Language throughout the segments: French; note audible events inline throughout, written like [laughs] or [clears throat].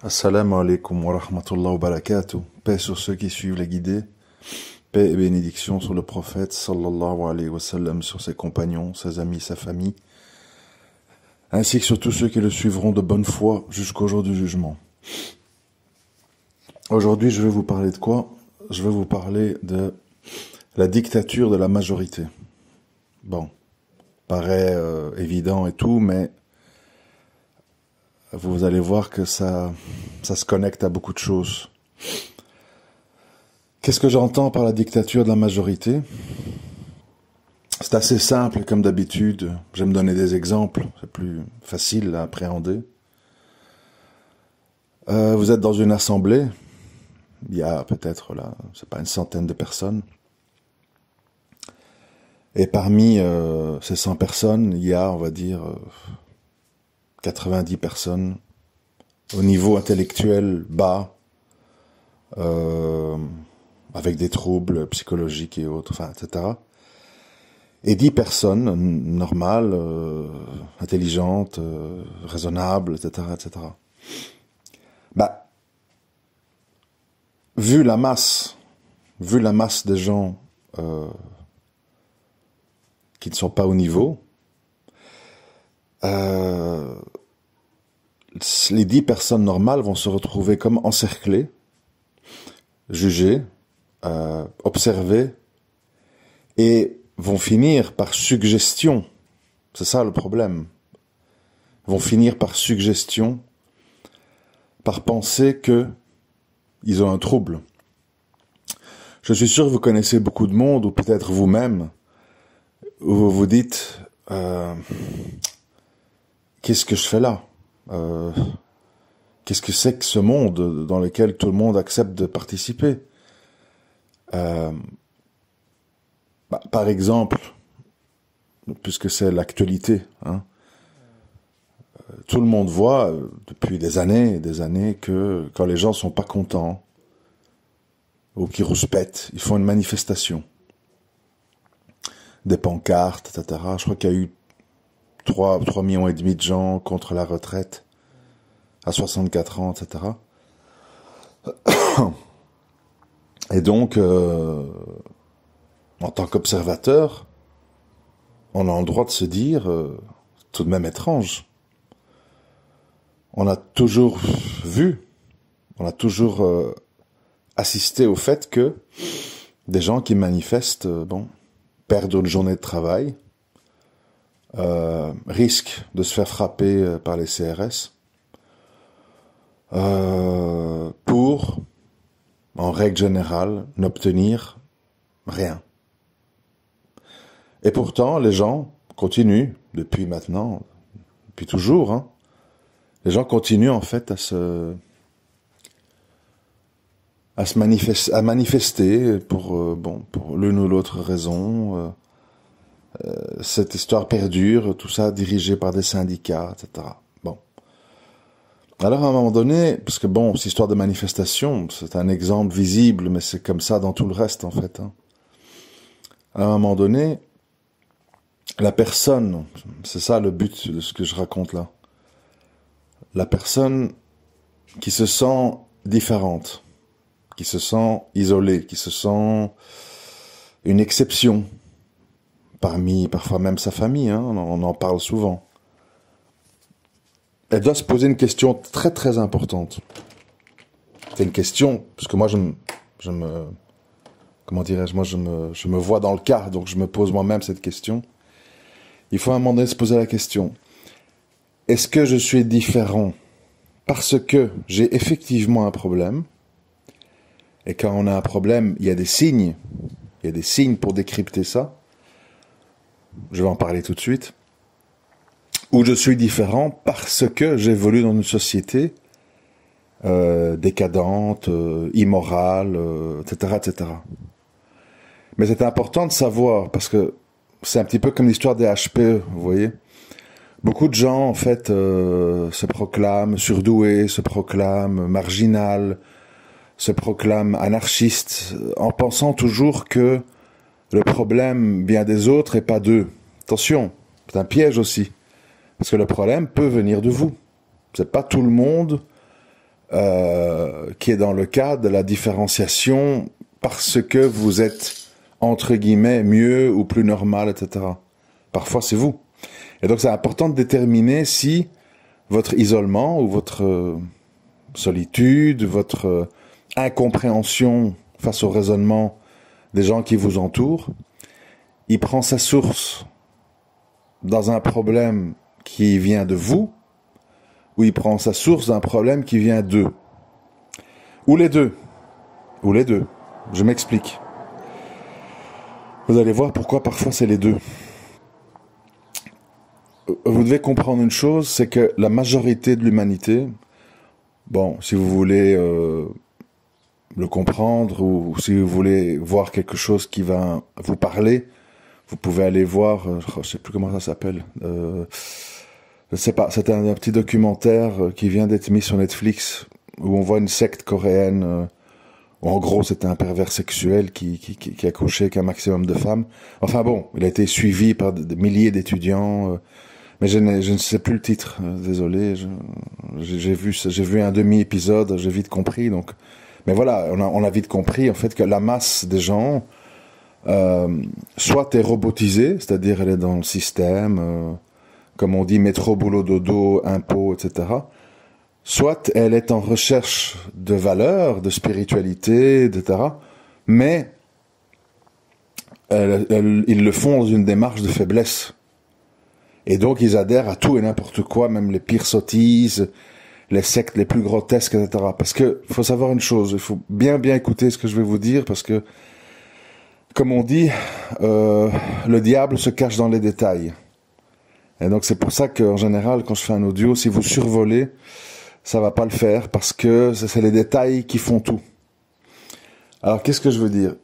Assalamu alaikum wa rahmatullahi wa barakatuh. Paix sur ceux qui suivent les guidés. Paix et bénédiction sur le prophète sallallahu alayhi wa sallam, sur ses compagnons, ses amis, sa famille, ainsi que sur tous ceux qui le suivront de bonne foi jusqu'au jour du jugement. Aujourd'hui, je vais vous parler de quoi Je vais vous parler de la dictature de la majorité. Bon, paraît euh, évident et tout, mais vous allez voir que ça, ça se connecte à beaucoup de choses. Qu'est-ce que j'entends par la dictature de la majorité C'est assez simple comme d'habitude. Je vais me donner des exemples, c'est plus facile à appréhender. Euh, vous êtes dans une assemblée, il y a peut-être là, c'est pas une centaine de personnes. Et parmi euh, ces 100 personnes, il y a, on va dire, euh, 90 personnes, au niveau intellectuel bas, euh, avec des troubles psychologiques et autres, etc. Et 10 personnes normales, euh, intelligentes, euh, raisonnables, etc., etc. Bah, vu la masse, vu la masse des gens qui ne sont pas au niveau, les dix personnes normales vont se retrouver comme encerclées, jugées, euh, observées, et vont finir par suggestion. C'est ça le problème. Vont finir par suggestion, par penser que ils ont un trouble. Je suis sûr que vous connaissez beaucoup de monde, ou peut-être vous-même, où vous vous dites euh, Qu'est-ce que je fais là euh, qu'est-ce que c'est que ce monde dans lequel tout le monde accepte de participer euh, bah, Par exemple, puisque c'est l'actualité, hein, euh, tout le monde voit depuis des années et des années que quand les gens sont pas contents ou qu'ils rouspètent, ils font une manifestation. Des pancartes, etc. Je crois qu'il y a eu 3, millions et demi de gens contre la retraite à 64 ans, etc. [coughs] Et donc, euh, en tant qu'observateur, on a le droit de se dire, euh, tout de même étrange, on a toujours vu, on a toujours euh, assisté au fait que des gens qui manifestent, bon, perdent une journée de travail, euh, risque de se faire frapper euh, par les CRS euh, pour, en règle générale, n'obtenir rien. Et pourtant, les gens continuent, depuis maintenant, depuis toujours, hein, les gens continuent en fait à se, à se manifester, pour, bon, pour l'une ou l'autre raison. Euh, cette histoire perdure, tout ça dirigé par des syndicats, etc. Bon. Alors à un moment donné, parce que bon, cette histoire de manifestation, c'est un exemple visible, mais c'est comme ça dans tout le reste en fait. Hein. À un moment donné, la personne, c'est ça le but de ce que je raconte là, la personne qui se sent différente, qui se sent isolée, qui se sent une exception, parmi parfois même sa famille, hein, on en parle souvent. Elle doit se poser une question très très importante. C'est une question, parce que moi je me, je me comment dirais-je, moi je me, je me vois dans le cas, donc je me pose moi-même cette question. Il faut à un moment donné se poser la question, est-ce que je suis différent parce que j'ai effectivement un problème Et quand on a un problème, il y a des signes, il y a des signes pour décrypter ça je vais en parler tout de suite, où je suis différent parce que j'évolue dans une société euh, décadente, euh, immorale, etc., euh, etc. Mais c'est important de savoir parce que c'est un petit peu comme l'histoire des HPE, vous voyez. Beaucoup de gens, en fait, se proclament surdoués, se proclament marginal, se proclament anarchistes, en pensant toujours que le problème vient des autres et pas d'eux. Attention, c'est un piège aussi. Parce que le problème peut venir de vous. C'est pas tout le monde euh, qui est dans le cadre de la différenciation parce que vous êtes entre guillemets mieux ou plus normal, etc. Parfois c'est vous. Et donc c'est important de déterminer si votre isolement ou votre euh, solitude, votre euh, incompréhension face au raisonnement des gens qui vous entourent. Il prend sa source dans un problème qui vient de vous, ou il prend sa source d'un problème qui vient d'eux. Ou les deux. Ou les deux. Je m'explique. Vous allez voir pourquoi parfois c'est les deux. Vous devez comprendre une chose, c'est que la majorité de l'humanité, bon, si vous voulez... Euh, le comprendre ou, si vous voulez voir quelque chose qui va vous parler, vous pouvez aller voir, euh, oh, je sais plus comment ça s'appelle. Euh, je sais pas, c'est un, petit documentaire euh, qui vient d'être mis sur Netflix où on voit une secte coréenne. Euh, en gros, c'était un pervers sexuel qui, qui, qui, a couché un maximum de femmes. Enfin bon, il a été suivi par des, milliers d'étudiants. mais je, ne sais plus le titre, désolé. J'ai vu, j'ai vu un demi-épisode, j'ai vite compris. Donc, mais voilà, on a, vite compris en fait que la masse des gens, euh, soit est robotisée, c'est-à-dire elle est dans le système, euh, comme on dit, métro, boulot, dodo, impôts, etc. Soit elle est en recherche de valeur, de spiritualité, etc. Mais ils le font dans une démarche de faiblesse. Et donc ils adhèrent à tout et n'importe quoi, même les pires sottises, les sectes les plus grotesques, etc. Parce que faut savoir une chose, il faut bien bien écouter ce que je vais vous dire, parce que, comme on dit, euh, le diable se cache dans les détails. Et donc c'est pour ça qu'en général, quand je fais un audio, si vous survolez, ça va pas le faire, parce que c'est les détails qui font tout. Alors qu'est-ce que je veux dire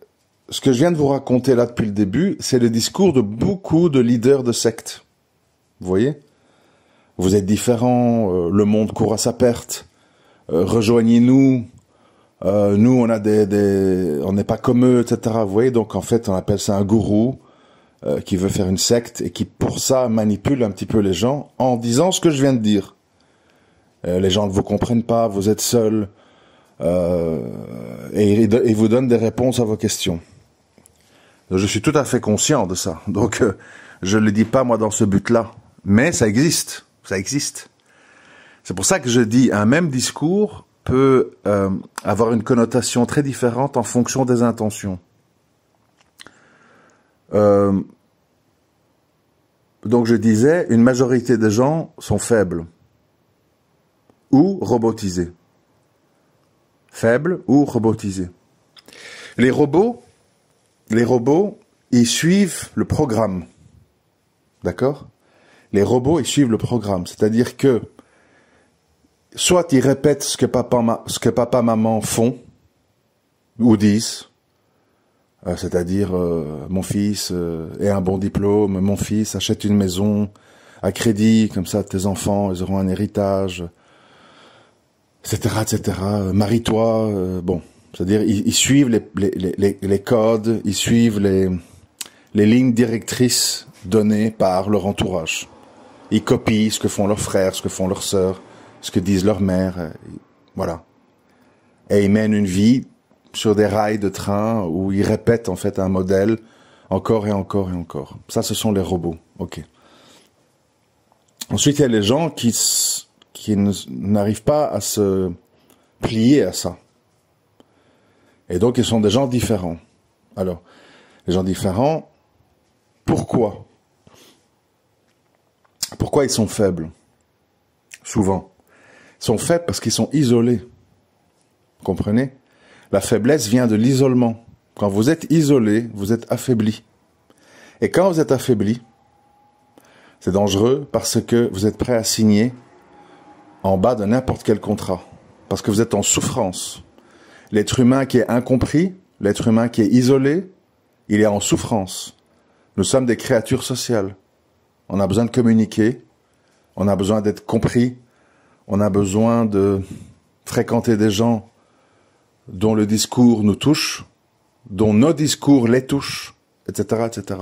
Ce que je viens de vous raconter là depuis le début, c'est le discours de beaucoup de leaders de sectes. Vous voyez vous êtes différents, euh, le monde court à sa perte, euh, rejoignez-nous, euh, nous on a des, on n'est pas comme eux, etc. Vous voyez, donc en fait on appelle ça un gourou qui veut faire une secte et qui pour ça manipule un petit peu les gens en disant ce que je viens de dire. les gens ne vous comprennent pas, vous êtes seuls et ils vous donnent des réponses à vos questions. Je suis tout à fait conscient de ça, donc je ne le dis pas moi dans ce but-là, mais ça existe. Ça existe. C'est pour ça que je dis un même discours peut euh, avoir une connotation très différente en fonction des intentions. Euh, donc je disais, une majorité des gens sont faibles ou robotisés. Faibles ou robotisés. Les robots, les robots, ils suivent le programme. D'accord les robots, ils suivent le programme. C'est-à-dire que soit ils répètent ce que papa, ce que papa, maman font ou disent, euh, c'est-à-dire euh, mon fils euh, ait un bon diplôme, mon fils achète une maison à crédit, comme ça tes enfants, ils auront un héritage, etc., etc. Marie-toi, bon, c'est-à-dire ils, suivent les, les, codes, ils suivent les, les lignes directrices données par leur entourage. Ils copient ce que font leurs frères, ce que font leurs sœurs, ce que disent leurs mères. Euh, voilà. Et ils mènent une vie sur des rails de train où ils répètent en fait un modèle encore et encore et encore. Ça, ce sont les robots. Ok. Ensuite, il y a les gens qui, qui n'arrivent pas à se plier à ça. Et donc, ils sont des gens différents. Alors, les gens différents, pourquoi pourquoi ils sont faibles Souvent. Ils sont faibles parce qu'ils sont isolés. Vous comprenez La faiblesse vient de l'isolement. Quand vous êtes isolé, vous êtes affaibli. Et quand vous êtes affaibli, c'est dangereux parce que vous êtes prêt à signer en bas de n'importe quel contrat. Parce que vous êtes en souffrance. L'être humain qui est incompris, l'être humain qui est isolé, il est en souffrance. Nous sommes des créatures sociales. On a besoin de communiquer, on a besoin d'être compris, on a besoin de fréquenter des gens dont le discours nous touche, dont nos discours les touchent, etc., etc.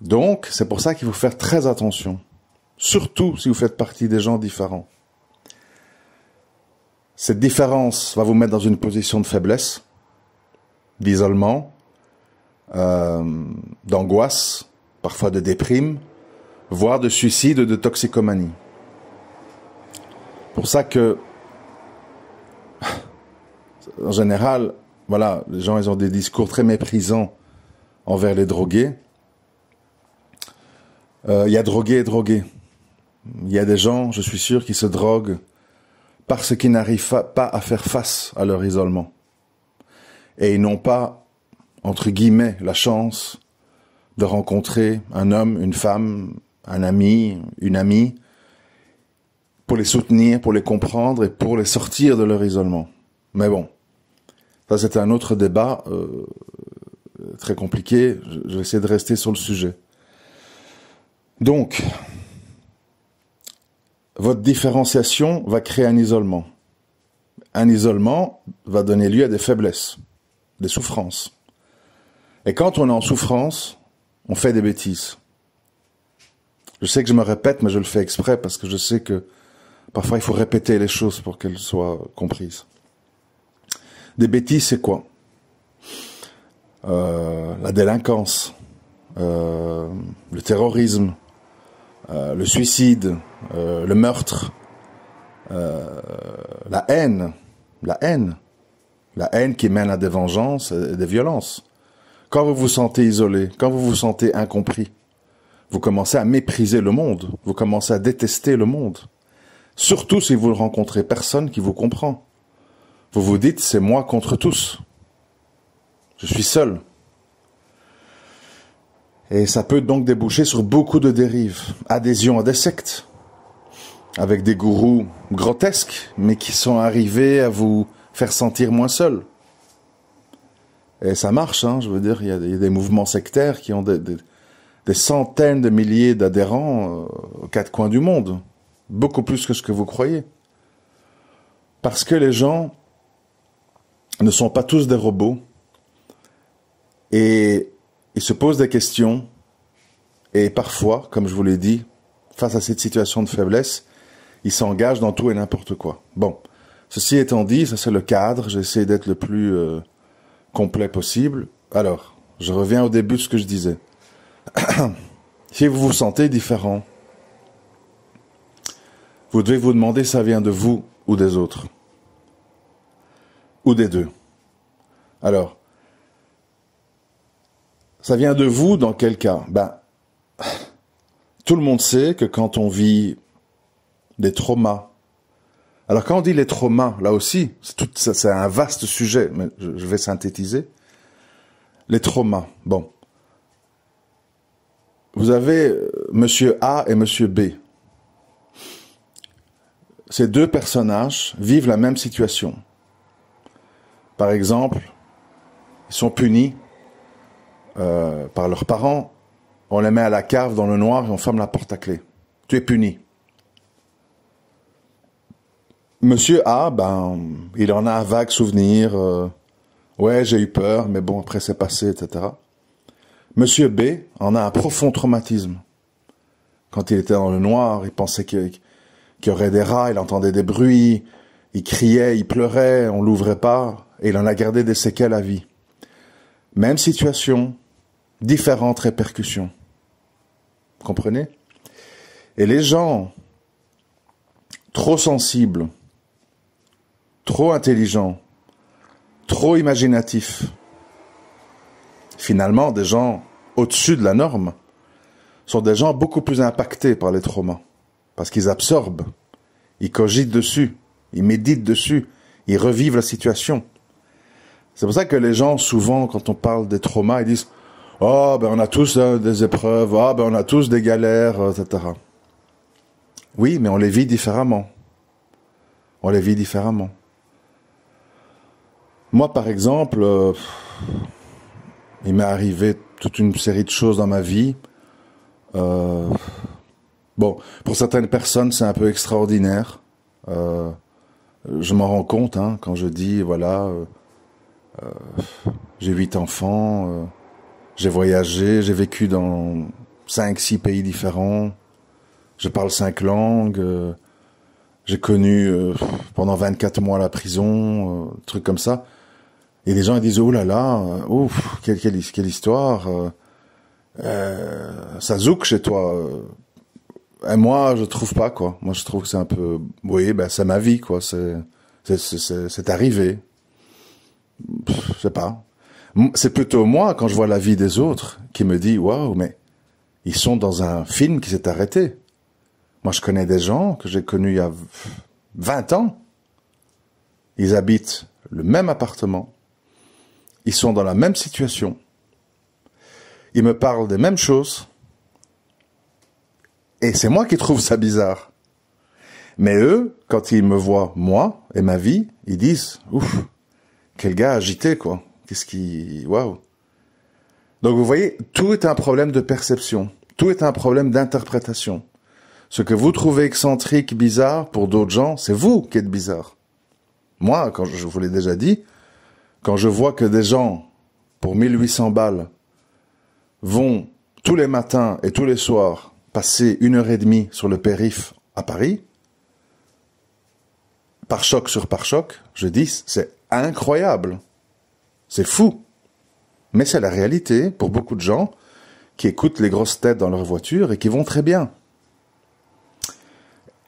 Donc, c'est pour ça qu'il faut faire très attention, surtout si vous faites partie des gens différents. Cette différence va vous mettre dans une position de faiblesse, d'isolement, euh, d'angoisse, parfois de déprime, voire de suicide ou de toxicomanie. Pour ça que, en général, voilà, les gens, ils ont des discours très méprisants envers les drogués. Euh, il y a drogués et drogués. Il y a des gens, je suis sûr, qui se droguent parce qu'ils n'arrivent pas à faire face à leur isolement. Et ils n'ont pas, entre guillemets, la chance de rencontrer un homme, une femme, un ami, une amie, pour les soutenir, pour les comprendre et pour les sortir de leur isolement. Mais bon, ça c'est un autre débat euh, très compliqué. Je vais essayer de rester sur le sujet. Donc, votre différenciation va créer un isolement. Un isolement va donner lieu à des faiblesses, des souffrances. Et quand on est en souffrance, on fait des bêtises. Je sais que je me répète, mais je le fais exprès parce que je sais que parfois il faut répéter les choses pour qu'elles soient comprises. Des bêtises, c'est quoi euh, La délinquance, euh, le terrorisme, euh, le suicide, le meurtre, la haine, la haine, la haine qui mène à des vengeances et des violences. Quand vous vous sentez isolé, quand vous vous sentez incompris, vous commencez à mépriser le monde, vous commencez à détester le monde. Surtout si vous ne rencontrez personne qui vous comprend. Vous vous dites, c'est moi contre tous. Je suis seul. Et ça peut donc déboucher sur beaucoup de dérives. Adhésion à des sectes, avec des gourous grotesques, mais qui sont arrivés à vous faire sentir moins seul. Et ça marche, hein, je veux dire, il y, a, des mouvements sectaires qui ont des, centaines de milliers d'adhérents euh, aux quatre coins du monde, beaucoup plus que ce que vous croyez. Parce que les gens ne sont pas tous des robots et ils se posent des questions et parfois, comme je vous l'ai dit, face à cette situation de faiblesse, ils s'engagent dans tout et n'importe quoi. Bon, ceci étant dit, ça c'est le cadre, j'essaie d'être le plus... Euh, complet possible. Alors, je reviens au début de ce que je disais. [clears throat] si vous vous sentez différent, vous devez vous demander ça vient de vous ou des autres. Ou des deux. Alors, ça vient de vous dans quel cas Ben, tout le monde sait que quand on vit des traumas, alors quand on dit les traumas, là aussi, c'est un vaste sujet, mais je, vais synthétiser. Les traumas, bon. Vous avez euh, Monsieur A et Monsieur B. Ces deux personnages vivent la même situation. Par exemple, ils sont punis euh, par leurs parents, on les met à la cave dans le noir et on ferme la porte à clé. Tu es puni. Monsieur A, ben, il en a un vague souvenir. Euh, ouais, j'ai eu peur, mais bon, après c'est passé, etc. Monsieur B en a un profond traumatisme. Quand il était dans le noir, il pensait qu'il y aurait des rats, il entendait des bruits, il criait, il pleurait, on l'ouvrait pas, et il en a gardé des séquelles à vie. Même situation, différentes répercussions. Comprenez Et les gens trop sensibles trop intelligents, trop imaginatifs. Finalement, des gens au-dessus de la norme sont des gens beaucoup plus impactés par les traumas, parce qu'ils absorbent, ils cogitent dessus, ils méditent dessus, ils revivent la situation. C'est pour ça que les gens, souvent, quand on parle des traumas, ils disent « Oh, ben on a tous euh, des épreuves, oh, ben on a tous des galères, euh, etc. » Oui, mais on les vit différemment. On les vit différemment. Moi, par exemple, euh, il m'est arrivé toute une série de choses dans ma vie. Euh, bon, pour certaines personnes, c'est un peu extraordinaire. Euh, je m'en rends compte hein, quand je dis, voilà, j'ai huit enfants, j'ai voyagé, j'ai vécu dans cinq, six pays différents, je parle cinq langues. j'ai connu pendant 24 mois la prison, trucs comme ça et les gens ils disent oh là là, euh, ouf, quelle, quelle, quelle histoire, euh, euh ça zouk chez toi. Euh. Et moi je trouve pas quoi. Moi je trouve que c'est un peu, oui ben c'est ma vie quoi, c'est c'est arrivé. je sais pas. C'est plutôt moi quand je vois la vie des autres qui me dit waouh mais ils sont dans un film qui s'est arrêté. Moi je connais des gens que j'ai connus il y a 20 ans. Ils habitent le même appartement, ils sont dans la même situation. Ils me parlent des mêmes choses. Et c'est moi qui trouve ça bizarre. Mais eux, quand ils me voient, moi et ma vie, ils disent, ouf, quel gars agité, quoi. Qu'est-ce qui, waouh. Donc vous voyez, tout est un problème de perception. Tout est un problème d'interprétation. Ce que vous trouvez excentrique, bizarre, pour d'autres gens, c'est vous qui êtes bizarre. Moi, quand je vous l'ai déjà dit, quand je vois que des gens, pour 1800 balles, vont tous les matins et tous les soirs passer une heure et demie sur le périph à Paris, par choc sur par choc, je dis, c'est incroyable. C'est fou. Mais c'est la réalité pour beaucoup de gens qui écoutent les grosses têtes dans leur voiture et qui vont très bien.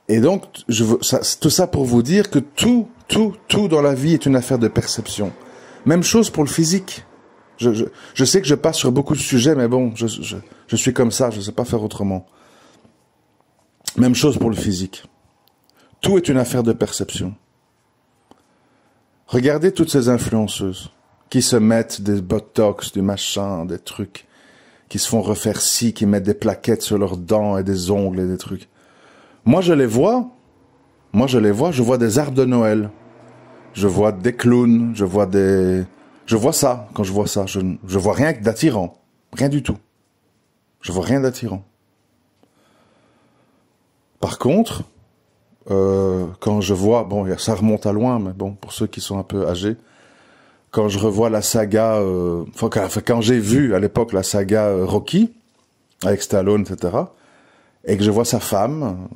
Et donc, je veux, tout ça pour vous dire que tout, tout, tout dans la vie est une affaire de perception. Même chose pour le physique. Je, sais que je passe sur beaucoup de sujets, mais bon, je, je suis comme ça, je ne sais pas faire autrement. Même chose pour le physique. Tout est une affaire de perception. Regardez toutes ces influenceuses qui se mettent des botox, du machin, des trucs, qui se font refaire ci, qui mettent des plaquettes sur leurs dents et des ongles et des trucs. Moi, je les vois. Moi, je les vois. Je vois des arbres de Noël. Je vois des clowns, je vois des... Je vois ça, quand je vois ça. Je, je vois rien d'attirant. Rien du tout. Je vois rien d'attirant. Par contre, euh, quand je vois, bon, ça remonte à loin, mais bon, pour ceux qui sont un peu âgés, quand je revois la saga, euh, enfin, quand, j'ai vu à l'époque la saga euh, Rocky, avec Stallone, etc., et que je vois sa femme,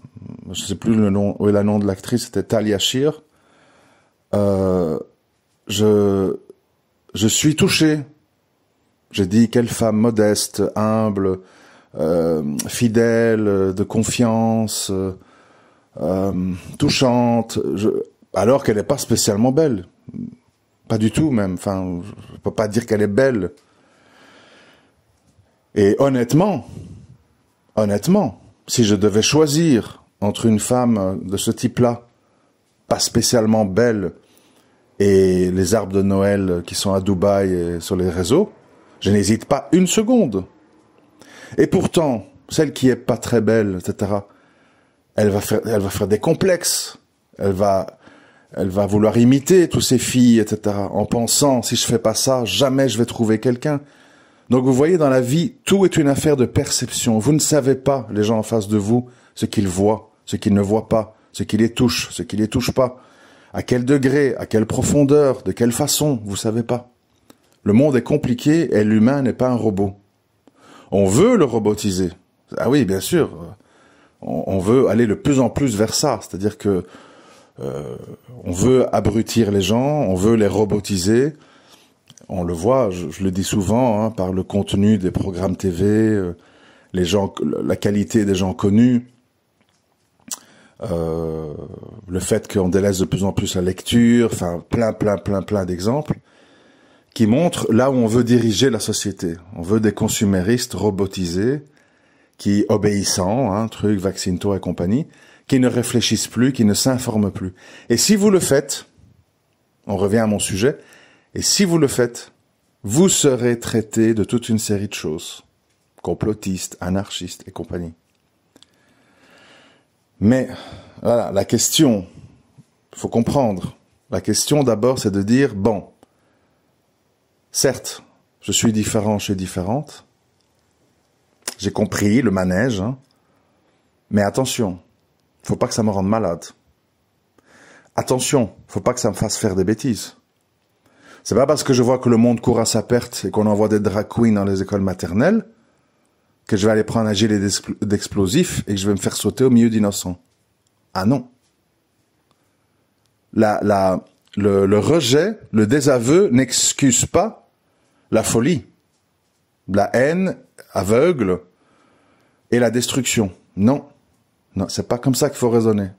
je sais plus le nom, oui, le nom de l'actrice, c'était Talia Shear, euh, je, je suis touché. J'ai dit quelle femme modeste, humble, euh, fidèle, de confiance, euh, touchante, alors qu'elle n'est pas spécialement belle. Pas du tout même. Enfin, je peux pas dire qu'elle est belle. Et honnêtement, honnêtement, si je devais choisir entre une femme de ce type-là pas spécialement belle et les arbres de Noël qui sont à Dubaï sur les réseaux, je n'hésite pas une seconde. Et pourtant, celle qui est pas très belle, etc., elle va faire, elle va faire des complexes. Elle va, elle va vouloir imiter toutes ces filles, etc., en pensant, si je fais pas ça, jamais je vais trouver quelqu'un. Donc vous voyez, dans la vie, tout est une affaire de perception. Vous ne savez pas, les gens en face de vous, ce qu'ils voient, ce qu'ils ne voient pas ce qui les touche, ce qui les touche pas. À quel degré, à quelle profondeur, de quelle façon, vous savez pas. Le monde est compliqué et l'humain n'est pas un robot. On veut le robotiser. Ah oui, bien sûr. On, veut aller de plus en plus vers ça. C'est-à-dire que euh, on veut abrutir les gens, on veut les robotiser. On le voit, je, le dis souvent, hein, par le contenu des programmes TV, euh, la qualité des gens connus, euh, le fait qu'on délaisse de plus en plus la lecture, enfin plein, plein, plein, plein d'exemples qui montrent là où on veut diriger la société. On veut des consuméristes robotisés, qui obéissants, hein, truc, vaccine et compagnie, qui ne réfléchissent plus, qui ne s'informent plus. Et si vous le faites, on revient à mon sujet, et si vous le faites, vous serez traité de toute une série de choses, complotistes, anarchistes et compagnie. Mais voilà, la question, faut comprendre. La question d'abord, c'est de dire bon, certes, je suis différent, je suis différente. J'ai compris le manège, hein. mais attention, faut pas que ça me rende malade. Attention, faut pas que ça me fasse faire des bêtises. C'est pas parce que je vois que le monde court à sa perte et qu'on envoie des drag queens dans les écoles maternelles que je vais aller prendre un gilet d'explosif et que je vais me faire sauter au milieu d'innocents. Ah non. La, la, le, rejet, le désaveu n'excuse pas la folie, la haine aveugle et la destruction. Non. Non, c'est pas comme ça qu'il faut raisonner.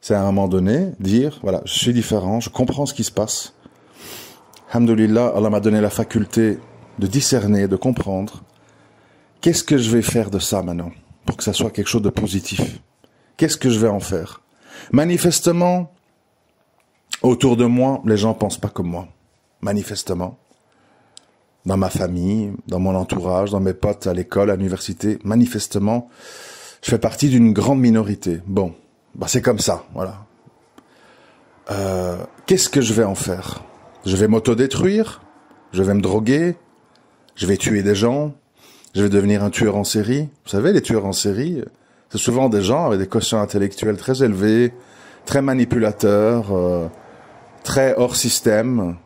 C'est à un moment donné dire, voilà, je suis différent, je comprends ce qui se passe. Alhamdulillah, Allah m'a donné la faculté de discerner, de comprendre qu'est-ce que je vais faire de ça maintenant pour que ça soit quelque chose de positif Qu'est-ce que je vais en faire Manifestement, autour de moi, les gens pensent pas comme moi. Manifestement, dans ma famille, dans mon entourage, dans mes potes à l'école, à l'université, manifestement, je fais partie d'une grande minorité. Bon, bah c'est comme ça, voilà. Euh, qu'est-ce que je vais en faire Je vais m'autodétruire Je vais me droguer Je vais tuer des gens je vais devenir un tueur en série. Vous savez, les tueurs en série, c'est souvent des gens avec des quotients intellectuels très élevés, très manipulateurs, euh, très hors système,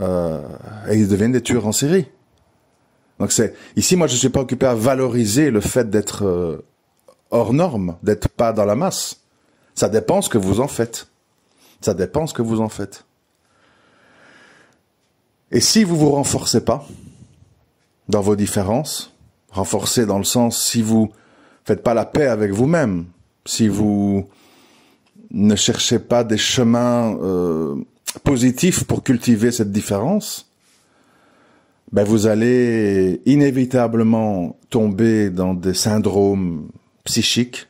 euh, et ils deviennent des tueurs en série. Donc c'est ici, moi, je ne suis pas occupé à valoriser le fait d'être euh, hors norme, d'être pas dans la masse. Ça dépend ce que vous en faites. Ça dépend ce que vous en faites. Et si vous vous renforcez pas dans vos différences, Renforcer dans le sens, si vous faites pas la paix avec vous-même, si mm. vous ne cherchez pas des chemins euh, positifs pour cultiver cette différence, ben vous allez inévitablement tomber dans des syndromes psychiques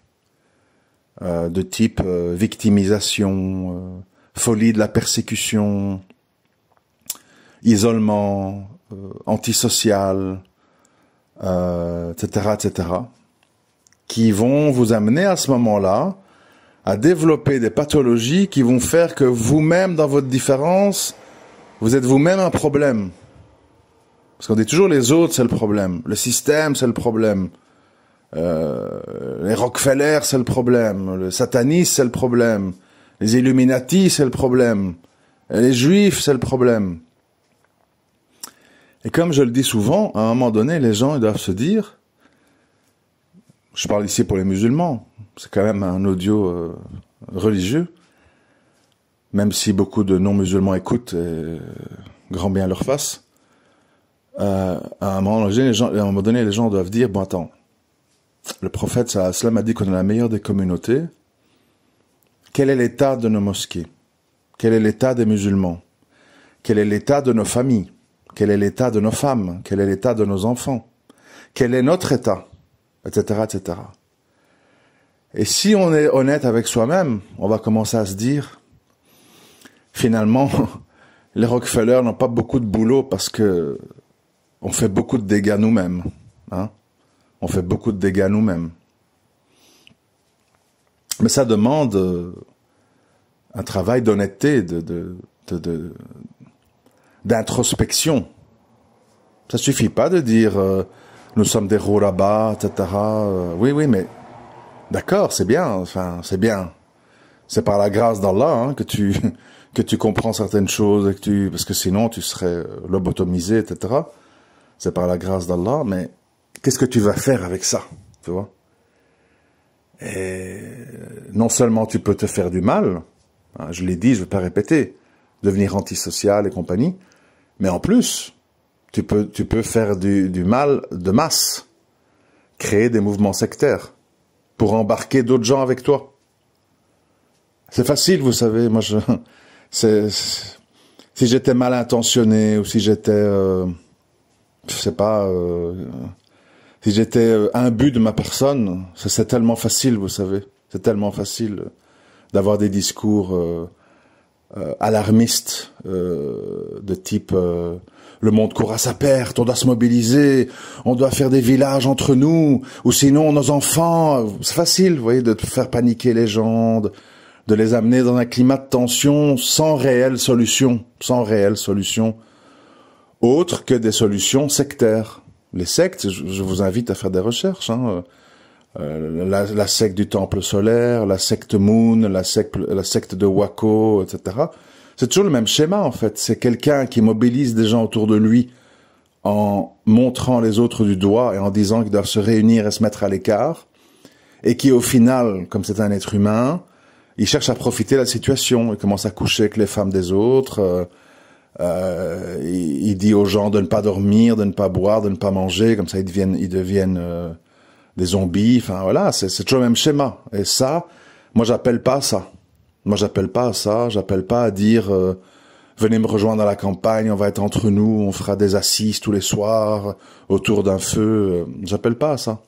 euh, de type euh, victimisation, folie de la persécution, isolement, antisocial, etc., euh, etc., qui vont vous amener à ce moment-là à développer des pathologies qui vont faire que vous-même, dans votre différence, vous êtes vous-même un problème. Parce qu'on dit toujours les autres, c'est le problème. Le système, c'est le problème. Euh, les Rockefeller, c'est le problème. Le satanisme, c'est le problème. Les Illuminati, c'est le problème. les Juifs, c'est le problème. Et comme je le dis souvent, à un moment donné, les gens doivent se dire, je parle ici pour les musulmans, c'est quand même un audio euh, religieux, même si beaucoup de non-musulmans écoutent, et, euh, grand bien leur face, euh, à, un moment donné, les gens, doivent dire, bon attends, le prophète sallam a dit qu'on est la meilleure des communautés, quel est l'état de nos mosquées Quel est l'état des musulmans Quel est l'état de nos familles quel est l'état de nos femmes Quel est l'état de nos enfants Quel est notre état Etc. etc. Et si on est honnête avec soi-même, on va commencer à se dire, finalement, [laughs] les Rockefeller n'ont pas beaucoup de boulot parce que on fait beaucoup de dégâts nous-mêmes. Hein. on fait beaucoup de dégâts nous-mêmes. Mais ça demande euh, un travail d'honnêteté, de, de, d'introspection. Ça suffit pas de dire euh, nous sommes des roulabas, etc. Euh, oui, oui, mais d'accord, c'est bien, enfin, c'est bien. C'est par la grâce d'Allah hein, que tu [laughs] que tu comprends certaines choses, que tu parce que sinon tu serais euh, lobotomisé, etc. C'est par la grâce d'Allah, mais qu'est-ce que tu vas faire avec ça, tu vois Et non seulement tu peux te faire du mal, hein, je l'ai dit, je ne vais pas répéter, devenir antisocial et compagnie, mais en plus, tu peux, tu peux faire du, du mal de masse, créer des mouvements sectaires pour embarquer d'autres gens avec toi. C'est facile, vous savez. Moi, je, [laughs] si j'étais mal intentionné ou si j'étais, euh, je sais pas, euh, si j'étais imbu euh, de ma personne, c'est tellement facile, vous savez. C'est tellement facile d'avoir des discours euh, alarmistes euh, de type euh, le monde court à sa perte, on doit se mobiliser, on doit faire des villages entre nous, ou sinon nos enfants, c'est facile, vous voyez, de faire paniquer les gens, de, les amener dans un climat de tension sans réelle solution, sans réelle solution, autre que des solutions sectaires. Les sectes, je, je vous invite à faire des recherches, hein, euh, la, la, secte du Temple solaire, la secte Moon, la secte, la secte de Waco, etc. C'est toujours le même schéma en fait. C'est quelqu'un qui mobilise des gens autour de lui en montrant les autres du doigt et en disant qu'ils doivent se réunir et se mettre à l'écart, et qui au final, comme c'est un être humain, il cherche à profiter de la situation. Il commence à coucher avec les femmes des autres. Euh, euh, il, dit aux gens de ne pas dormir, de ne pas boire, de ne pas manger. Comme ça, ils deviennent, ils deviennent des zombies, enfin voilà, c'est toujours le même schéma. Et ça, moi j'appelle pas ça. Moi j'appelle pas ça, j'appelle pas à dire euh, venez me rejoindre à la campagne, on va être entre nous, on fera des assises tous les soirs euh, autour d'un feu, euh, j'appelle pas à ça.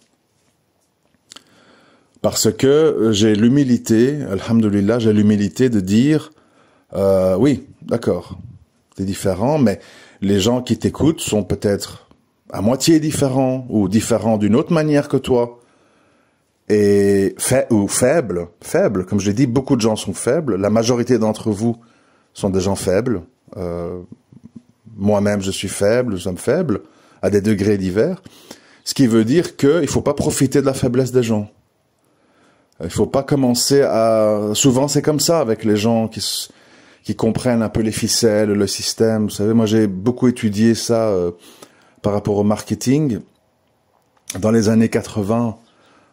Parce que j'ai l'humilité, alhamdulillah, j'ai l'humilité de dire oui, d'accord, c'est différent, mais les gens qui t'écoutent sont peut-être à moitié différent ou différent d'une autre manière que toi et ou faible, faible. Comme je l'ai dit, beaucoup de gens sont faibles. La majorité d'entre vous sont des gens faibles. Euh, moi-même, je suis faible, nous sommes faibles à des degrés divers. Ce qui veut dire qu'il ne faut pas profiter de la faiblesse des gens. Il ne faut pas commencer à. Souvent, c'est comme ça avec les gens qui qui comprennent un peu les ficelles, le système. Vous savez, moi, j'ai beaucoup étudié ça. Euh, par rapport au marketing. Dans les années 80,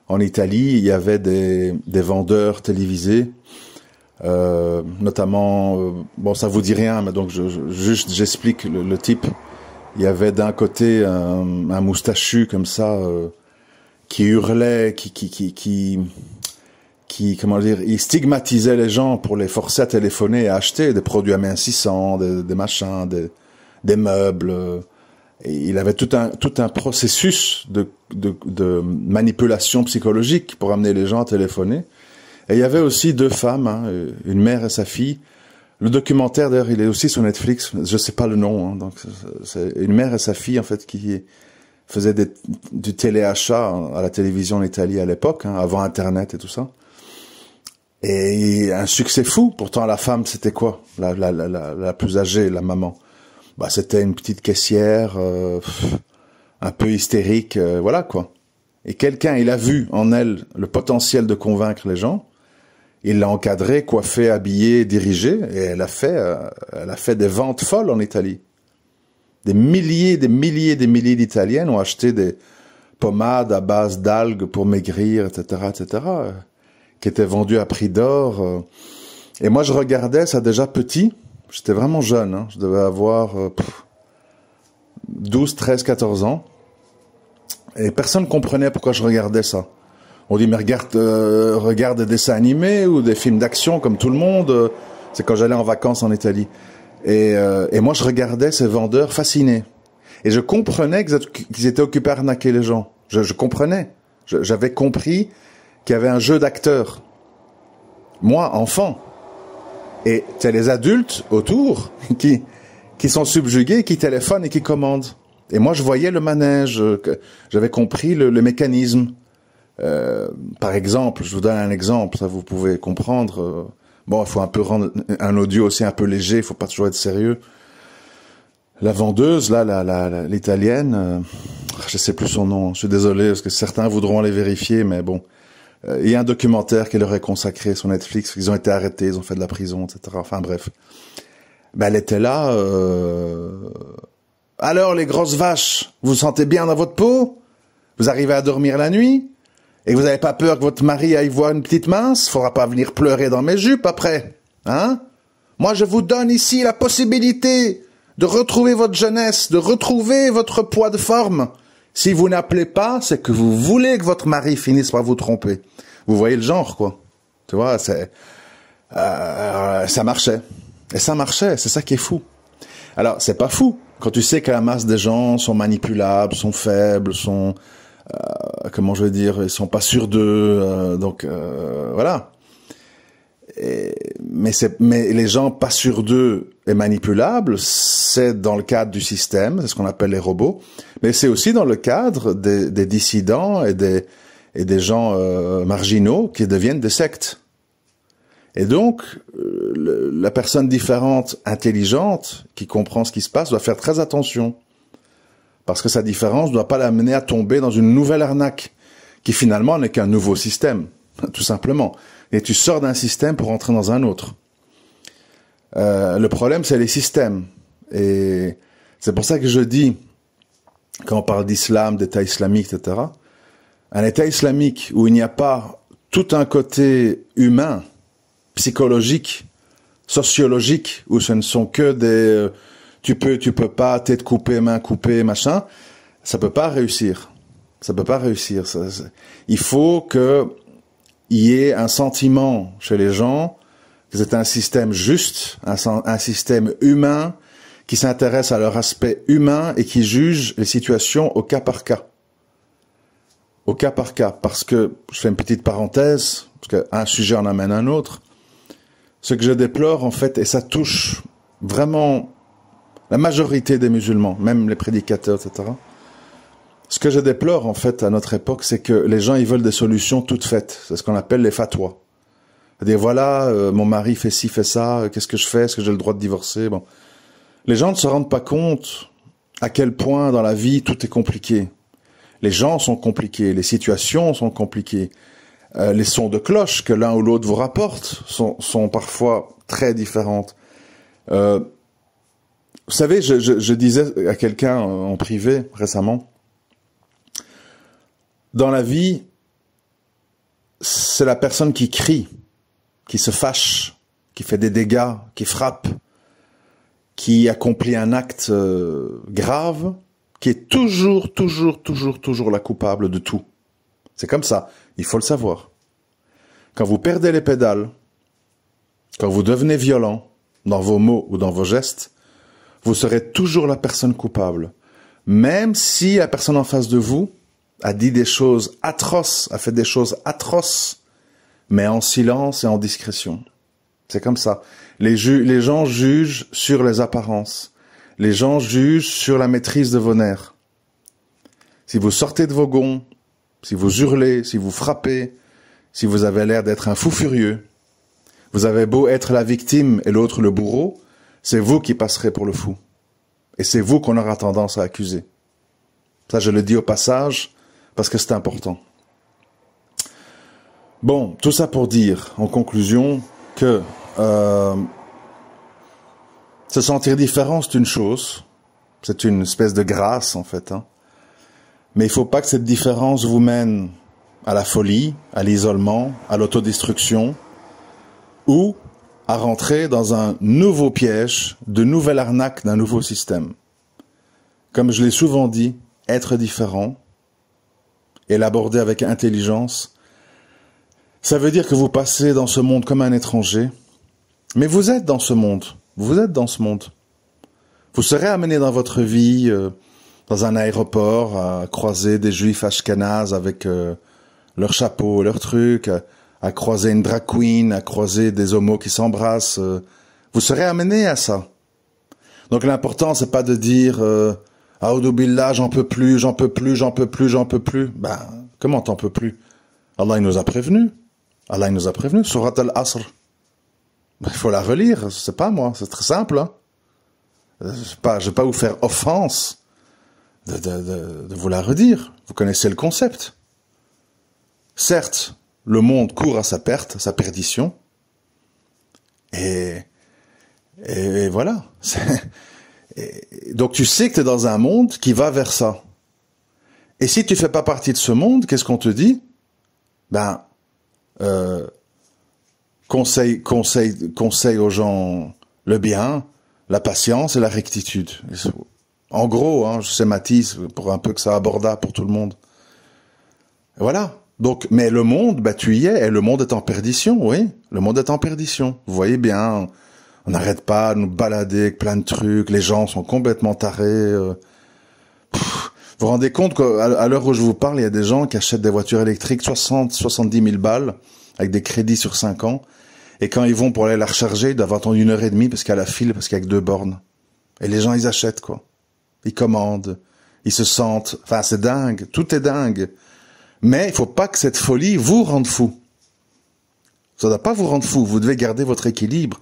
en Italie, il y avait des, vendeurs télévisés, euh, notamment, euh, bon, ça vous dit rien, mais donc je, juste j'explique le, type. Il y avait d'un côté un, moustachu comme ça euh, qui hurlait, qui qui, qui comment dire, il stigmatisait les gens pour les forcer à téléphoner et à acheter des produits amincissants, des, des machins, des meubles il avait tout un, tout un processus de, de, manipulation psychologique pour amener les gens à téléphoner. Et il y avait aussi deux femmes, hein, euh, une mère et sa fille. Le documentaire, d'ailleurs, il est aussi sur Netflix. Je sais pas le nom. Hein, donc, c'est une mère et sa fille en fait qui faisaient du téléachat à la télévision en Italie à l'époque, hein, avant Internet et tout ça. Et un succès fou. Pourtant, la femme, c'était quoi la, la, la plus âgée, la maman bah, c'était une petite caissière euh, un peu hystérique, euh, voilà quoi. Et quelqu'un, il a vu en elle le potentiel de convaincre les gens. Il l'a encadrée, coiffée, habillée, dirigée, et elle a fait, euh, elle a fait des ventes folles en Italie. Des milliers, des milliers, des milliers d'Italiennes ont acheté des pommades à base d'algues pour maigrir, etc., etc., qui étaient vendues à prix d'or. Et moi, je regardais ça déjà petit. J'étais vraiment jeune, hein. je devais avoir 12, 13, 14 ans. Et personne ne comprenait pourquoi je regardais ça. On dit, mais euh, regarde, des dessins animés ou des films d'action comme tout le monde. C'est quand j'allais en vacances en Italie. Et, euh, moi, je regardais ces vendeurs fascinés. Et je comprenais qu'ils étaient occupés à arnaquer les gens. Je, je comprenais. J'avais compris qu'il y avait un jeu d'acteurs. Moi, enfant, et c'est les adultes autour [laughs] qui, qui sont subjugués, qui téléphonent et qui commandent. Et moi, je voyais le manège, euh, j'avais compris le, mécanisme. Euh, par exemple, je vous donne un exemple, ça vous pouvez comprendre. Euh, bon, il faut un peu rendre un audio aussi un peu léger, il faut pas toujours être sérieux. La vendeuse, là, l'italienne, la, la, l'italienne je sais plus son nom, je suis désolé, parce que certains voudront aller vérifier, mais bon, a euh, un documentaire qui leur est consacré sur Netflix. Ils ont été arrêtés, ils ont fait de la prison, etc. Enfin bref. Ben, elle était là. Euh, Alors les grosses vaches, vous vous sentez bien dans votre peau Vous arrivez à dormir la nuit Et vous n'avez pas peur que votre mari aille voir une petite mince Faudra pas venir pleurer dans mes jupes après, hein Moi je vous donne ici la possibilité de retrouver votre jeunesse, de retrouver votre poids de forme, si vous n'appelez pas, c'est que vous voulez que votre mari finisse par vous tromper. Vous voyez le genre, quoi. Tu vois, c'est euh, ça marchait. Et ça marchait, c'est ça qui est fou. Alors, c'est pas fou quand tu sais que la masse des gens sont manipulables, sont faibles, sont euh, comment je vais dire, ils sont pas sûrs d'eux. Euh, donc voilà, mais, mais les gens pas sur d'eux et manipulables, c'est dans le cadre du système, c'est ce qu'on appelle les robots, mais c'est aussi dans le cadre des, dissidents et des, gens euh, marginaux qui deviennent des sectes. Et donc, euh, la personne différente, intelligente, qui comprend ce qui se passe, doit faire très attention. Parce que sa différence ne doit pas l'amener à tomber dans une nouvelle arnaque, qui finalement n'est qu'un nouveau système, [laughs] tout simplement et tu sors d'un système pour entrer dans un autre. Euh, le problème, c'est les systèmes. Et c'est pour ça que je dis, quand on parle d'islam, d'État islamique, etc., un État islamique où il n'y a pas tout un côté humain, psychologique, sociologique, où ce ne sont que des euh, tu peux, tu peux pas, tête coupée, main coupée, machin, ça peut pas réussir. Ça peut pas réussir. il faut que il y ait un sentiment chez les gens que c'est un système juste, un, un système humain, qui s'intéresse à leur aspect humain et qui juge les situations au cas par cas. Au cas par cas, parce que, je fais une petite parenthèse, parce qu'un sujet en amène un autre, ce que je déplore en fait, et ça touche vraiment la majorité des musulmans, même les prédicateurs, etc., ce que je déplore en fait à notre époque, c'est que les gens ils veulent des solutions toutes faites. C'est ce qu'on appelle les fatwas. Dire voilà, euh, mon mari fait ci, fait ça, euh, qu'est-ce que je fais Est-ce que j'ai le droit de divorcer Bon, les gens ne se rendent pas compte à quel point dans la vie tout est compliqué. Les gens sont compliqués, les situations sont compliquées. Euh, les sons de cloche que l'un ou l'autre vous rapporte sont, sont parfois très différentes. vous savez, je disais à quelqu'un en privé récemment, dans la vie, c'est la personne qui crie, qui se fâche, qui fait des dégâts, qui frappe, qui accomplit un acte euh, grave, qui est toujours, toujours, toujours, toujours la coupable de tout. C'est comme ça, il faut le savoir. Quand vous perdez les pédales, quand vous devenez violent dans vos mots ou dans vos gestes, vous serez toujours la personne coupable, même si la personne en face de vous a dit des choses atroces, a fait des choses atroces, mais en silence et en discrétion. C'est comme ça. Les, les gens jugent sur les apparences. Les gens jugent sur la maîtrise de vos nerfs. Si vous sortez de vos gonds, si vous hurlez, si vous frappez, si vous avez l'air d'être un fou furieux, vous avez beau être la victime et l'autre le bourreau, c'est vous qui passerez pour le fou. Et c'est vous qu'on aura tendance à accuser. Ça, je le dis au passage, parce que c'est important. Bon, tout ça pour dire, en conclusion, que euh, se sentir différent, c'est une chose, c'est une espèce de grâce en fait, hein. mais il ne faut pas que cette différence vous mène à la folie, à l'isolement, à l'autodestruction, ou à rentrer dans un nouveau piège, de nouvelles arnaques d'un nouveau système. Comme je l'ai souvent dit, être différent, et l'aborder avec intelligence, ça veut dire que vous passez dans ce monde comme un étranger, mais vous êtes dans ce monde, vous êtes dans ce monde. Vous serez amené dans votre vie, euh, dans un aéroport, à croiser des juifs ashkenazes avec euh, leurs chapeaux, leurs trucs, à, croiser une drag queen, à croiser des homos qui s'embrassent. Euh. vous serez amené à ça. Donc l'important, c'est pas de dire là, j'en peux plus, j'en peux plus, j'en peux plus, j'en peux plus. Ben, comment t'en peux plus Allah, il nous a prévenu. Allah, il nous a prévenu. Surat al-Asr. Ben, il faut la relire, c'est pas moi, c'est très simple. Hein. Euh, je ne vais, pas vous faire offense de, vous la redire. Vous connaissez le concept. Certes, le monde court à sa perte, sa perdition. Et, et, et voilà. [laughs] donc tu sais que tu es dans un monde qui va vers ça. Et si tu fais pas partie de ce monde, qu'est-ce qu'on te dit Ben, euh, conseil conseil aux gens le bien, la patience et la rectitude. En gros, hein, je schématise pour un peu que ça aborda pour tout le monde. Voilà. Donc, mais le monde, bah, tu y es, et le monde est en perdition, oui. Le monde est en perdition. Vous voyez bien, on n'arrête pas de nous balader avec plein de trucs, les gens sont complètement tarés. Euh. vous vous rendez compte qu'à l'heure où je vous parle, il y a des gens qui achètent des voitures électriques 60, 70 000 balles avec des crédits sur 5 ans. Et quand ils vont pour aller la recharger, ils doivent attendre une heure et demie parce qu'à la file, parce qu'il y a que deux bornes. Et les gens, ils achètent, quoi. Ils commandent. Ils se sentent. Enfin, c'est dingue. Tout est dingue. Mais il faut pas que cette folie vous rende fou. Ça ne doit pas vous rendre fou. Vous devez garder votre équilibre.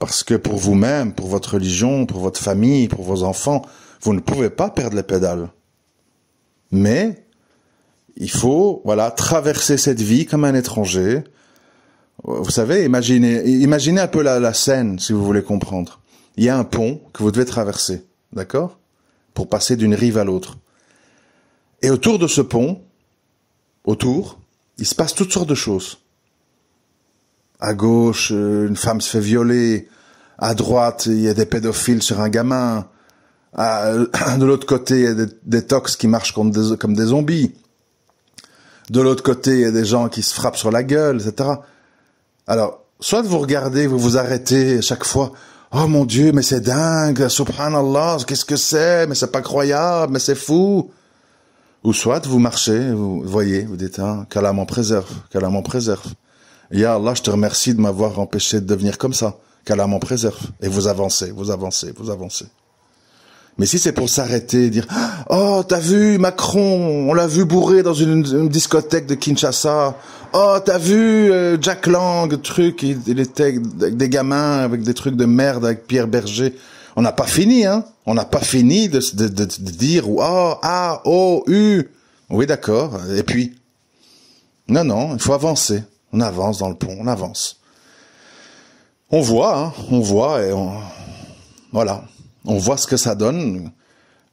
Parce que pour vous-même, pour votre religion, pour votre famille, pour vos enfants, vous ne pouvez pas perdre les pédales. Mais il faut, voilà, traverser cette vie comme un étranger. Vous savez, imaginez, imaginez un peu la, la scène, si vous voulez comprendre. Il y a un pont que vous devez traverser, d'accord Pour passer d'une rive à l'autre. Et autour de ce pont, autour, il se passe toutes sortes de choses. À gauche, euh, une femme se fait violer. À droite, il y a des pédophiles sur un gamin. Euh, [clears throat] de l'autre côté, il y a des, tox qui marchent comme des, comme des zombies. De l'autre côté, il y a des gens qui se frappent sur la gueule, etc. Alors, soit vous regardez, vous vous arrêtez chaque fois. Oh mon Dieu, mais c'est dingue, subhanallah, qu'est-ce que c'est, mais c'est pas croyable, mais c'est fou. Ou soit vous marchez, vous voyez, vous dites, hein, qu'Allah m'en préserve, qu'Allah m'en préserve. Ya Allah, je te remercie de m'avoir empêché de devenir comme ça. Qu'Allah m'en préserve. Et vous avancez, vous avancez, vous avancez. Mais si c'est pour s'arrêter et dire Oh, t'as vu Macron, on l'a vu bourré dans une, discothèque de Kinshasa. Oh, t'as vu euh, Jack Lang, truc, il, était avec des gamins, avec des trucs de merde, avec Pierre Berger. On n'a pas fini, hein On n'a pas fini de, de, de, de dire Oh, A, O, U. Oui, d'accord. Et puis Non, non, il faut avancer. On avance dans le pont, on avance. On voit, hein, on voit et on, voilà, on voit ce que ça donne.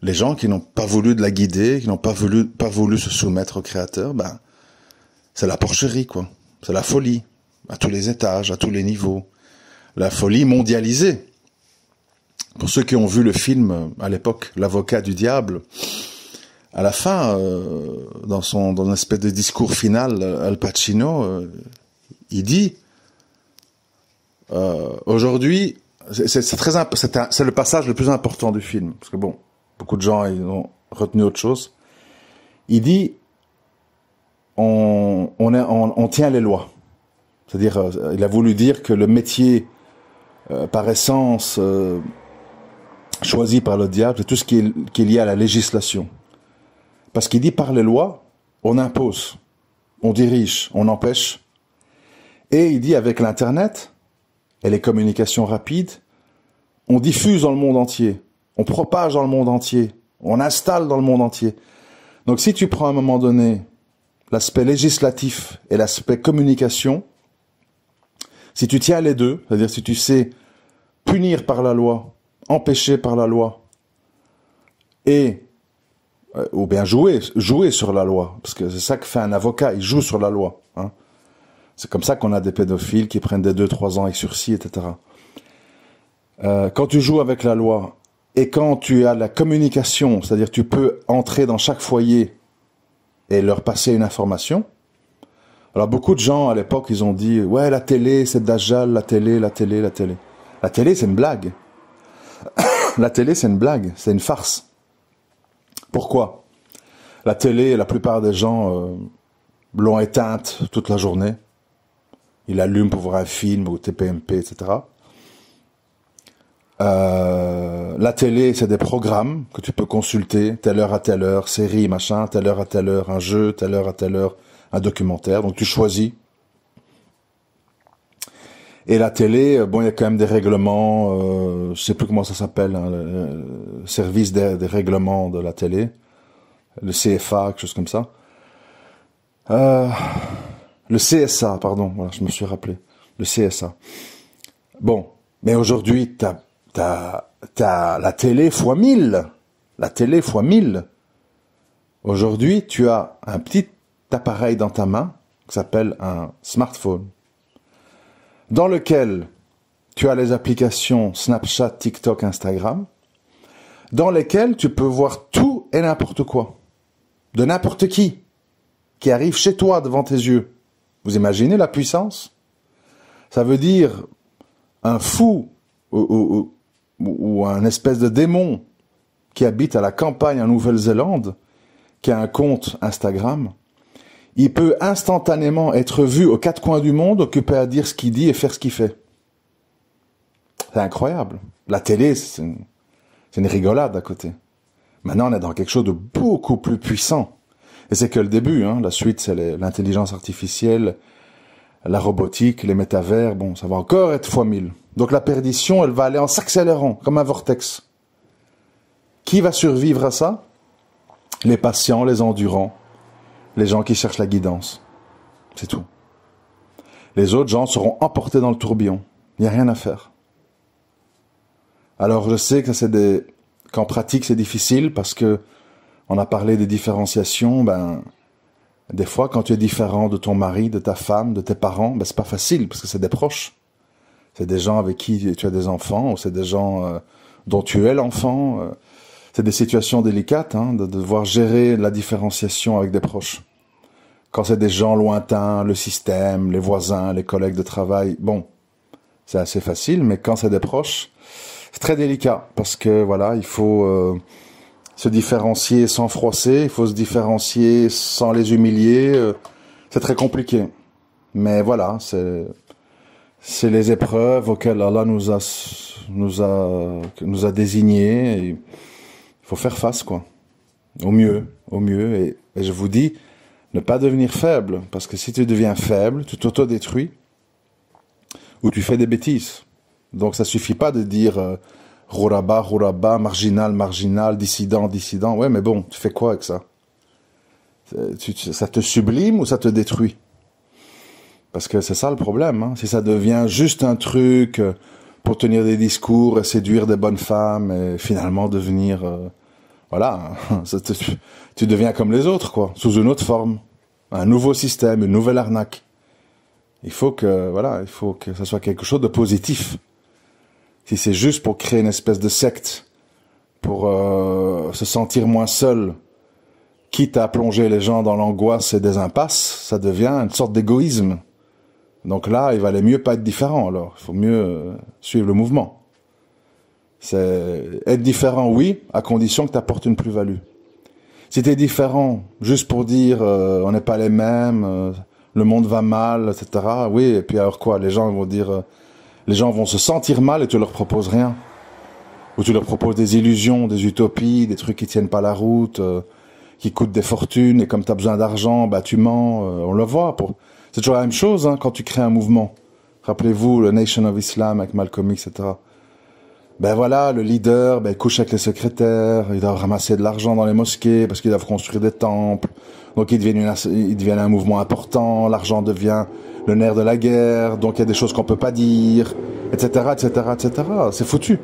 Les gens qui n'ont pas voulu de la guider, qui n'ont pas voulu, pas voulu se soumettre au Créateur, ben, c'est la porcherie, quoi. C'est la folie, à tous les étages, à tous les niveaux. La folie mondialisée. Pour ceux qui ont vu le film euh, à l'époque, L'avocat du diable, à la fin, euh, dans son dans espèce de discours final, euh, Al Pacino, euh, il dit aujourd'hui, c'est très c'est le passage le plus important du film parce que bon, beaucoup de gens ils ont retenu autre chose. Il dit on on, on, tient les lois, c'est-à-dire il a voulu dire que le métier par essence choisi par le diable, c'est tout ce qui est, qui est lié à la législation parce qu'il dit par les lois, on impose, on dirige, on empêche. Et il dit avec l'Internet et les communications rapides, on diffuse dans le monde entier, on propage dans le monde entier, on installe dans le monde entier. Donc si tu prends à un moment donné l'aspect législatif et l'aspect communication, si tu tiens les deux, c'est-à-dire si tu sais punir par la loi, empêcher par la loi et euh, ou bien jouer, jouer sur la loi, parce que c'est ça que fait un avocat, il joue sur la loi. Hein. C'est comme ça qu'on a des pédophiles qui prennent des 2-3 ans avec sursis, etc. Euh, quand tu joues avec la loi et quand tu as la communication, c'est-à-dire tu peux entrer dans chaque foyer et leur passer une information. Alors beaucoup de gens à l'époque, ils ont dit ouais la télé c'est d'ajal la télé, la télé, la télé. La télé c'est une blague. [coughs] la télé c'est une blague, c'est une farce. Pourquoi La télé, la plupart des gens euh, l'ont éteinte toute la journée. Ils l'allument pour voir un film ou TPMP, etc. Euh, la télé, c'est des programmes que tu peux consulter, telle heure à telle heure, série, machin, telle heure à telle heure, un jeu, telle heure à telle heure, un documentaire. Donc tu choisis et la télé, euh, bon, il y a quand même des règlements, euh, je sais plus comment ça s'appelle, hein, le, service des, règlements de la télé, le CFA, quelque chose comme ça. Euh, le CSA, pardon, voilà, je me suis rappelé, le CSA. Bon, mais aujourd'hui, t'as as, as, la télé fois 1000, la télé fois 1000. Aujourd'hui, tu as un petit appareil dans ta main qui s'appelle un smartphone dans lequel tu as les applications Snapchat, TikTok, Instagram, dans lesquelles tu peux voir tout et n'importe quoi, de n'importe qui, qui arrive chez toi devant tes yeux. Vous imaginez la puissance Ça veut dire un fou ou, un espèce de démon qui habite à la campagne en Nouvelle-Zélande, qui a un compte Instagram, il peut instantanément être vu aux quatre coins du monde, occupé à dire ce qu'il dit et faire ce qu'il fait. C'est incroyable. La télé, c'est une, rigolade à côté. Maintenant, on est dans quelque chose de beaucoup plus puissant. Et c'est que le début. Hein. La suite, c'est l'intelligence artificielle, la robotique, les métavers. Bon, ça va encore être fois mille. Donc la perdition, elle va aller en s'accélérant, comme un vortex. Qui va survivre à ça Les patients, les endurants, les gens qui cherchent la guidance. C'est tout. Les autres gens seront emportés dans le tourbillon. Il n'y a rien à faire. Alors je sais que c'est qu'en pratique c'est difficile parce que on a parlé des différenciations. Ben, des fois quand tu es différent de ton mari, de ta femme, de tes parents, ben c'est pas facile parce que c'est des proches. C'est des gens avec qui tu as des enfants ou c'est des gens euh, dont tu es l'enfant. Euh, c'est des situations délicates hein, de devoir gérer la différenciation avec des proches. Quand c'est des gens lointains, le système, les voisins, les collègues de travail, bon, c'est assez facile, mais quand c'est des proches, c'est très délicat parce que voilà, il faut euh, se différencier sans froisser, il faut se différencier sans les humilier. Euh, c'est très compliqué. Mais voilà, c'est c'est les épreuves auxquelles Allah nous a nous a nous a désignés. Il faut faire face quoi, au mieux, au mieux. et je vous dis, ne pas devenir faible, parce que si tu deviens faible, tu t'auto-détruis ou tu fais des bêtises. Donc ça suffit pas de dire euh, ruraba, marginal, marginal, dissident, dissident. Ouais, mais bon, tu fais quoi avec ça euh, Ça te sublime ou ça te détruit Parce que c'est ça le problème. Hein. Si ça devient juste un truc euh, pour tenir des discours, et séduire des bonnes femmes et finalement devenir... Euh, voilà, [laughs] tu, tu, deviens comme les autres, quoi, sous une autre forme un nouveau système, une nouvelle arnaque. Il faut que, voilà, il faut que ça soit quelque chose de positif. Si c'est juste pour créer une espèce de secte, pour euh, se sentir moins seul, quitte à plonger les gens dans l'angoisse et des impasses, ça devient une sorte d'égoïsme. Donc là, il valait mieux pas être différent, alors. Il faut mieux euh, suivre le mouvement. C'est être différent, oui, à condition que tu apportes une plus-value c'était différent, juste pour dire euh, on n'est pas les mêmes, euh, le monde va mal, etc. Oui, et puis alors quoi Les gens vont dire, euh, les gens vont se sentir mal et tu leur proposes rien, ou tu leur proposes des illusions, des utopies, des trucs qui tiennent pas la route, qui coûtent des fortunes et comme tu as besoin d'argent, bah tu mens. on le voit. Pour... C'est toujours la même chose hein, quand tu crées un mouvement. Rappelez-vous le Nation of Islam avec Malcolm X, etc ben voilà, le leader ben, couche avec les secrétaires, ils doivent ramasser de l'argent dans les mosquées parce qu'ils doivent construire des temples. Donc ils deviennent, un mouvement important, l'argent devient le nerf de la guerre, donc il y a des choses qu'on peut pas dire, etc., etc., etc. C'est foutu.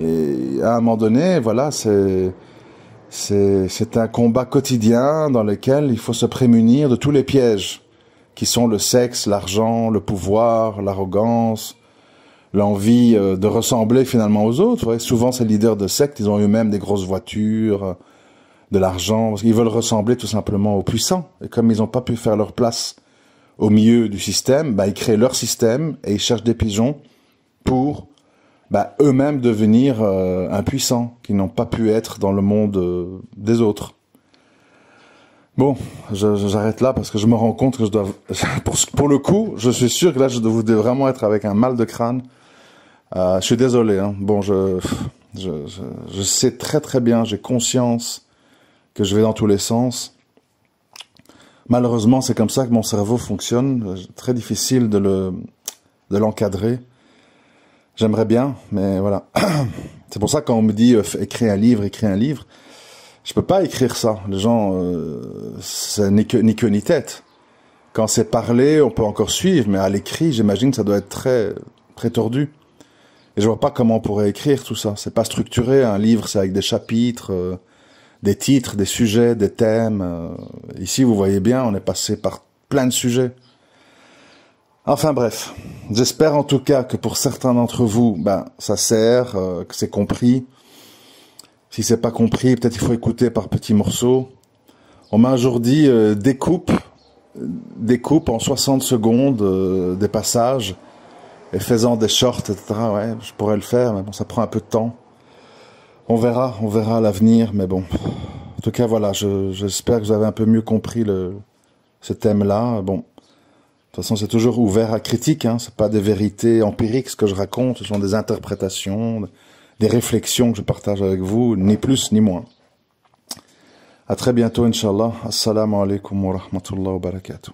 Et à un moment donné, voilà, c'est c'est un combat quotidien dans lequel il faut se prémunir de tous les pièges qui sont le sexe, l'argent, le pouvoir, l'arrogance, l'envie euh, de ressembler finalement aux autres. Souvent, ces leaders de sectes, ils ont eux-mêmes des grosses voitures, euh, de l'argent, parce qu'ils veulent ressembler tout simplement aux puissants. Et comme ils n'ont pas pu faire leur place au milieu du système, bah, ils créent leur système et ils cherchent des pigeons pour bah, eux-mêmes devenir euh, impuissants, qui n'ont pas pu être dans le monde des autres. Bon, j'arrête là parce que je me rends compte que je dois, [laughs] pour, pour, le coup, je suis sûr que là, je devrais vraiment être avec un mal de crâne euh, je suis désolé. Hein. Bon, je, je, je, sais très très bien, j'ai conscience que je vais dans tous les sens. Malheureusement, c'est comme ça que mon cerveau fonctionne. Euh, très difficile de le de l'encadrer. J'aimerais bien, mais voilà. [clears throat] C'est pour ça quand on me dit euh, écris un livre, écris un livre, je peux pas écrire ça. Les gens, euh, ni que ni queue ni tête. Quand c'est parlé, on peut encore suivre, mais à l'écrit, j'imagine, ça doit être très très tordu. Et je vois pas comment on pourrait écrire tout ça. C'est pas structuré. Un livre, c'est avec des chapitres, euh, des titres, des sujets, des thèmes. Euh. ici, vous voyez bien, on est passé par plein de sujets. Enfin bref, j'espère en tout cas que pour certains d'entre vous, ben ça sert, euh, que c'est compris. Si c'est pas compris, peut-être il faut écouter par petits morceaux. On m'a un jour dit découpe, découpe en 60 secondes des passages et faisant des shorts, etc. Ouais, je pourrais le faire, mais bon, ça prend un peu de temps. On verra, on verra l'avenir, mais bon. En tout cas, voilà, j'espère que vous avez un peu mieux compris le, ce thème-là. Bon, de toute façon, c'est toujours ouvert à critique. Hein. C'est pas des vérités empiriques ce que je raconte. Ce sont des interprétations, des réflexions que je partage avec vous, ni plus ni moins. À très bientôt, inshallah. Assalamu alaikum wa rahmatullah wa barakatuh.